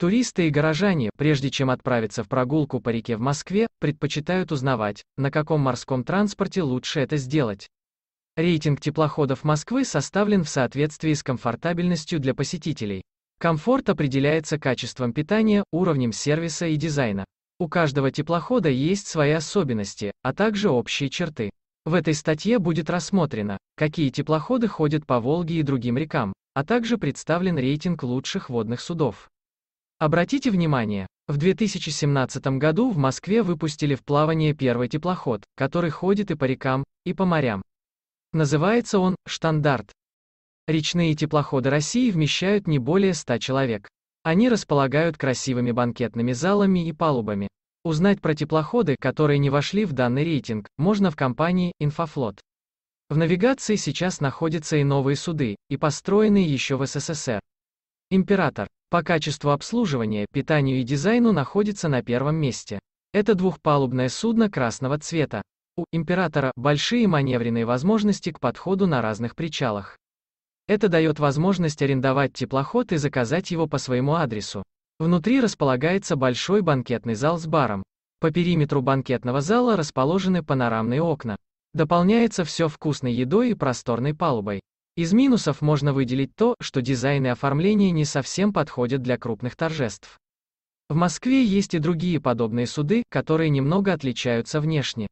Туристы и горожане, прежде чем отправиться в прогулку по реке в Москве, предпочитают узнавать, на каком морском транспорте лучше это сделать. Рейтинг теплоходов Москвы составлен в соответствии с комфортабельностью для посетителей. Комфорт определяется качеством питания, уровнем сервиса и дизайна. У каждого теплохода есть свои особенности, а также общие черты. В этой статье будет рассмотрено, какие теплоходы ходят по Волге и другим рекам, а также представлен рейтинг лучших водных судов. Обратите внимание, в 2017 году в Москве выпустили в плавание первый теплоход, который ходит и по рекам, и по морям. Называется он «Штандарт». Речные теплоходы России вмещают не более 100 человек. Они располагают красивыми банкетными залами и палубами. Узнать про теплоходы, которые не вошли в данный рейтинг, можно в компании «Инфофлот». В навигации сейчас находятся и новые суды, и построенные еще в СССР. Император по качеству обслуживания, питанию и дизайну находится на первом месте. Это двухпалубное судно красного цвета. У императора большие маневренные возможности к подходу на разных причалах. Это дает возможность арендовать теплоход и заказать его по своему адресу. Внутри располагается большой банкетный зал с баром. По периметру банкетного зала расположены панорамные окна. Дополняется все вкусной едой и просторной палубой. Из минусов можно выделить то, что дизайн и оформление не совсем подходят для крупных торжеств. В Москве есть и другие подобные суды, которые немного отличаются внешне.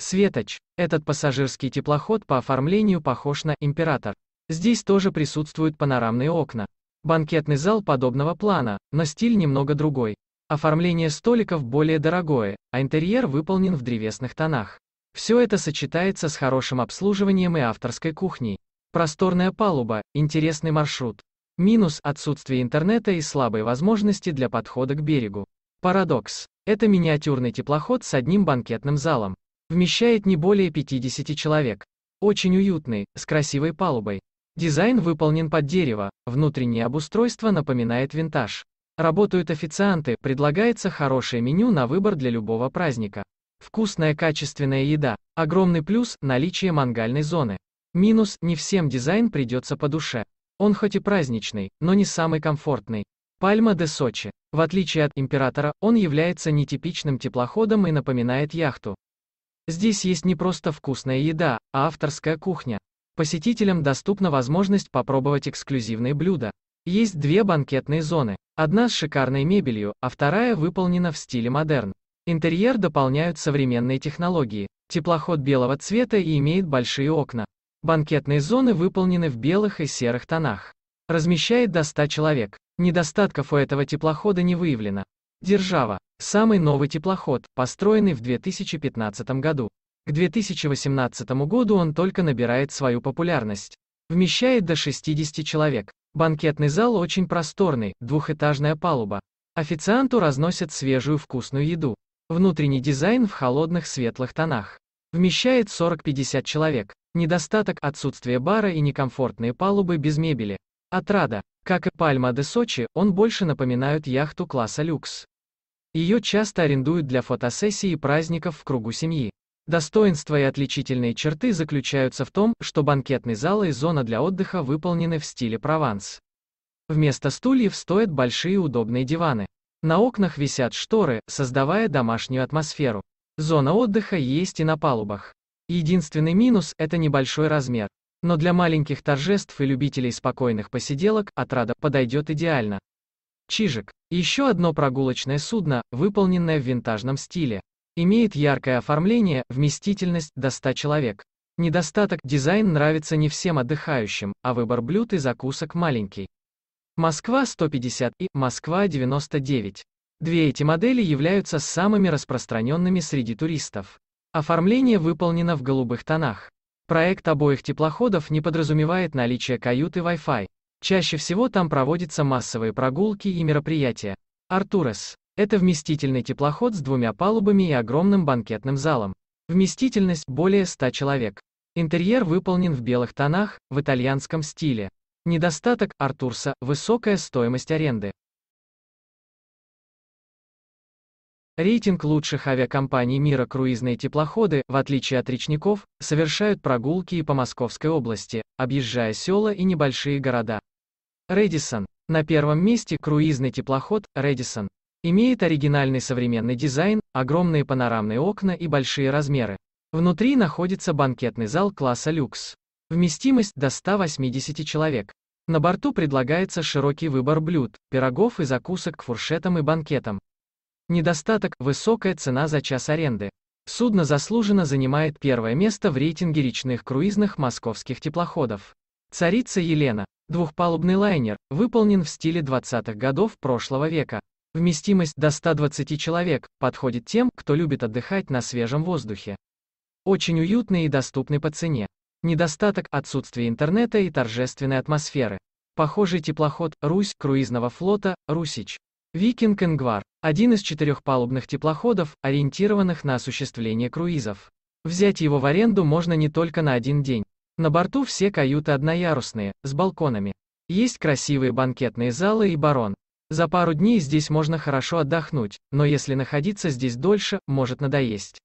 Светоч. Этот пассажирский теплоход по оформлению похож на «Император». Здесь тоже присутствуют панорамные окна. Банкетный зал подобного плана, но стиль немного другой. Оформление столиков более дорогое, а интерьер выполнен в древесных тонах. Все это сочетается с хорошим обслуживанием и авторской кухней. Просторная палуба, интересный маршрут. Минус – отсутствие интернета и слабые возможности для подхода к берегу. Парадокс. Это миниатюрный теплоход с одним банкетным залом. Вмещает не более 50 человек. Очень уютный, с красивой палубой. Дизайн выполнен под дерево, внутреннее обустройство напоминает винтаж. Работают официанты, предлагается хорошее меню на выбор для любого праздника. Вкусная качественная еда. Огромный плюс – наличие мангальной зоны. Минус, не всем дизайн придется по душе. Он хоть и праздничный, но не самый комфортный. Пальма де Сочи. В отличие от императора, он является нетипичным теплоходом и напоминает яхту. Здесь есть не просто вкусная еда, а авторская кухня. Посетителям доступна возможность попробовать эксклюзивные блюда. Есть две банкетные зоны. Одна с шикарной мебелью, а вторая выполнена в стиле модерн. Интерьер дополняют современные технологии. Теплоход белого цвета и имеет большие окна. Банкетные зоны выполнены в белых и серых тонах. Размещает до 100 человек. Недостатков у этого теплохода не выявлено. Держава. Самый новый теплоход, построенный в 2015 году. К 2018 году он только набирает свою популярность. Вмещает до 60 человек. Банкетный зал очень просторный, двухэтажная палуба. Официанту разносят свежую вкусную еду. Внутренний дизайн в холодных светлых тонах. Вмещает 40-50 человек. Недостаток – отсутствие бара и некомфортные палубы без мебели. Отрада. Как и Пальма де Сочи, он больше напоминает яхту класса люкс. Ее часто арендуют для фотосессий и праздников в кругу семьи. Достоинства и отличительные черты заключаются в том, что банкетный зал и зона для отдыха выполнены в стиле Прованс. Вместо стульев стоят большие удобные диваны. На окнах висят шторы, создавая домашнюю атмосферу. Зона отдыха есть и на палубах. Единственный минус – это небольшой размер. Но для маленьких торжеств и любителей спокойных посиделок отрада подойдет идеально. Чижик. Еще одно прогулочное судно, выполненное в винтажном стиле. Имеет яркое оформление, вместительность до 100 человек. Недостаток – дизайн нравится не всем отдыхающим, а выбор блюд и закусок маленький. Москва 150 и Москва 99. Две эти модели являются самыми распространенными среди туристов. Оформление выполнено в голубых тонах. Проект обоих теплоходов не подразумевает наличие каюты Wi-Fi. Чаще всего там проводятся массовые прогулки и мероприятия. Артурес. Это вместительный теплоход с двумя палубами и огромным банкетным залом. Вместительность более 100 человек. Интерьер выполнен в белых тонах, в итальянском стиле. Недостаток Артурса – высокая стоимость аренды. Рейтинг лучших авиакомпаний мира круизные теплоходы, в отличие от речников, совершают прогулки и по Московской области, объезжая села и небольшие города. Редисон. На первом месте круизный теплоход Редисон. Имеет оригинальный современный дизайн, огромные панорамные окна и большие размеры. Внутри находится банкетный зал класса люкс. Вместимость до 180 человек. На борту предлагается широкий выбор блюд, пирогов и закусок к фуршетам и банкетам. Недостаток – высокая цена за час аренды. Судно заслуженно занимает первое место в рейтинге речных круизных московских теплоходов. Царица Елена. Двухпалубный лайнер, выполнен в стиле 20-х годов прошлого века. Вместимость до 120 человек, подходит тем, кто любит отдыхать на свежем воздухе. Очень уютный и доступный по цене. Недостаток – отсутствие интернета и торжественной атмосферы. Похожий теплоход «Русь» круизного флота «Русич» Викинг Ингвар – один из четырех палубных теплоходов, ориентированных на осуществление круизов. Взять его в аренду можно не только на один день. На борту все каюты одноярусные, с балконами. Есть красивые банкетные залы и барон. За пару дней здесь можно хорошо отдохнуть, но если находиться здесь дольше, может надоесть.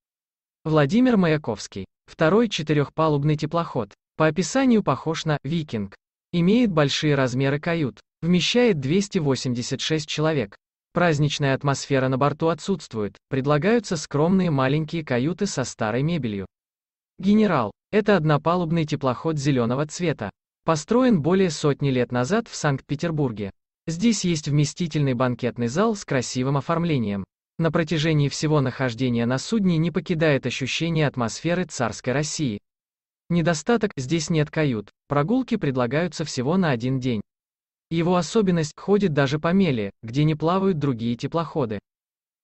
Владимир Маяковский. Второй четырехпалубный теплоход. По описанию похож на «Викинг». Имеет большие размеры кают. Вмещает 286 человек. Праздничная атмосфера на борту отсутствует, предлагаются скромные маленькие каюты со старой мебелью. Генерал. Это однопалубный теплоход зеленого цвета. Построен более сотни лет назад в Санкт-Петербурге. Здесь есть вместительный банкетный зал с красивым оформлением. На протяжении всего нахождения на судне не покидает ощущение атмосферы царской России. Недостаток – здесь нет кают, прогулки предлагаются всего на один день. Его особенность ходит даже по мели, где не плавают другие теплоходы.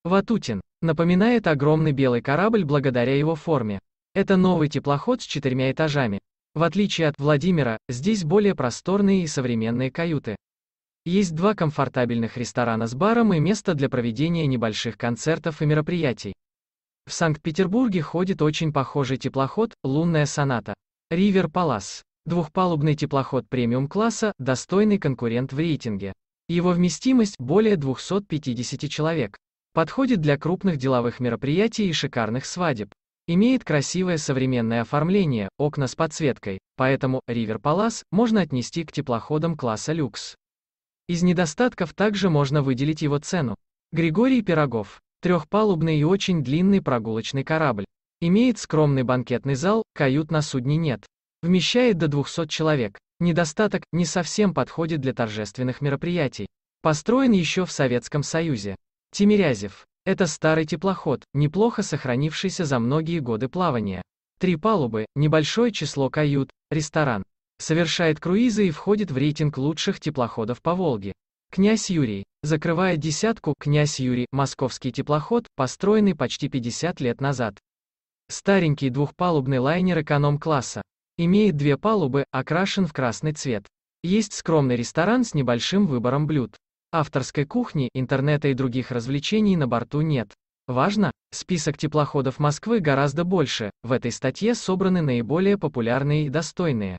Ватутин напоминает огромный белый корабль благодаря его форме. Это новый теплоход с четырьмя этажами. В отличие от Владимира, здесь более просторные и современные каюты. Есть два комфортабельных ресторана с баром и место для проведения небольших концертов и мероприятий. В Санкт-Петербурге ходит очень похожий теплоход «Лунная соната» — «Ривер Палас». Двухпалубный теплоход премиум-класса – достойный конкурент в рейтинге. Его вместимость – более 250 человек. Подходит для крупных деловых мероприятий и шикарных свадеб. Имеет красивое современное оформление, окна с подсветкой, поэтому River Palace можно отнести к теплоходам класса люкс. Из недостатков также можно выделить его цену. Григорий Пирогов. Трехпалубный и очень длинный прогулочный корабль. Имеет скромный банкетный зал, кают на судне нет. Вмещает до 200 человек. Недостаток не совсем подходит для торжественных мероприятий. Построен еще в Советском Союзе. Тимирязев. Это старый теплоход, неплохо сохранившийся за многие годы плавания. Три палубы, небольшое число кают, ресторан. Совершает круизы и входит в рейтинг лучших теплоходов по Волге. Князь Юрий. Закрывая десятку, князь Юрий, московский теплоход, построенный почти 50 лет назад. Старенький двухпалубный лайнер эконом-класса. Имеет две палубы, окрашен в красный цвет. Есть скромный ресторан с небольшим выбором блюд. Авторской кухни, интернета и других развлечений на борту нет. Важно, список теплоходов Москвы гораздо больше, в этой статье собраны наиболее популярные и достойные.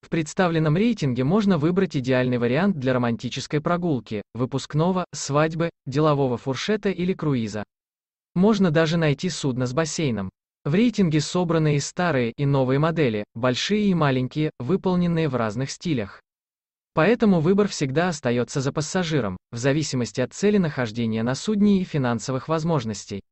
В представленном рейтинге можно выбрать идеальный вариант для романтической прогулки, выпускного, свадьбы, делового фуршета или круиза. Можно даже найти судно с бассейном. В рейтинге собраны и старые, и новые модели, большие и маленькие, выполненные в разных стилях. Поэтому выбор всегда остается за пассажиром, в зависимости от цели нахождения на судне и финансовых возможностей.